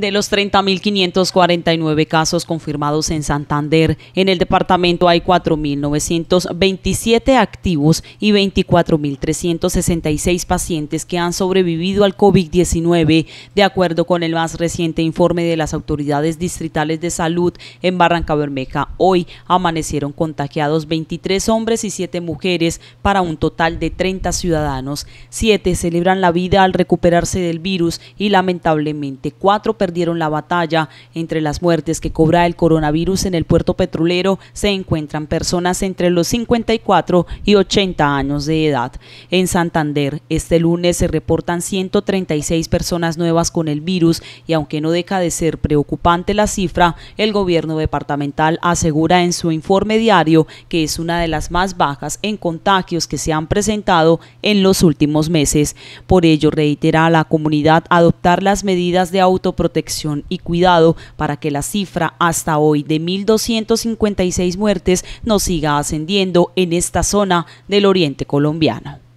De los 30.549 casos confirmados en Santander, en el departamento hay 4.927 activos y 24.366 pacientes que han sobrevivido al COVID-19, de acuerdo con el más reciente informe de las autoridades distritales de salud en Barranca Bermeja. Hoy amanecieron contagiados 23 hombres y 7 mujeres para un total de 30 ciudadanos. Siete celebran la vida al recuperarse del virus y lamentablemente cuatro personas perdieron la batalla. Entre las muertes que cobra el coronavirus en el puerto petrolero se encuentran personas entre los 54 y 80 años de edad. En Santander, este lunes se reportan 136 personas nuevas con el virus y aunque no deja de ser preocupante la cifra, el gobierno departamental asegura en su informe diario que es una de las más bajas en contagios que se han presentado en los últimos meses. Por ello, reitera a la comunidad adoptar las medidas de autoprotección protección y cuidado para que la cifra hasta hoy de 1.256 muertes no siga ascendiendo en esta zona del oriente colombiano.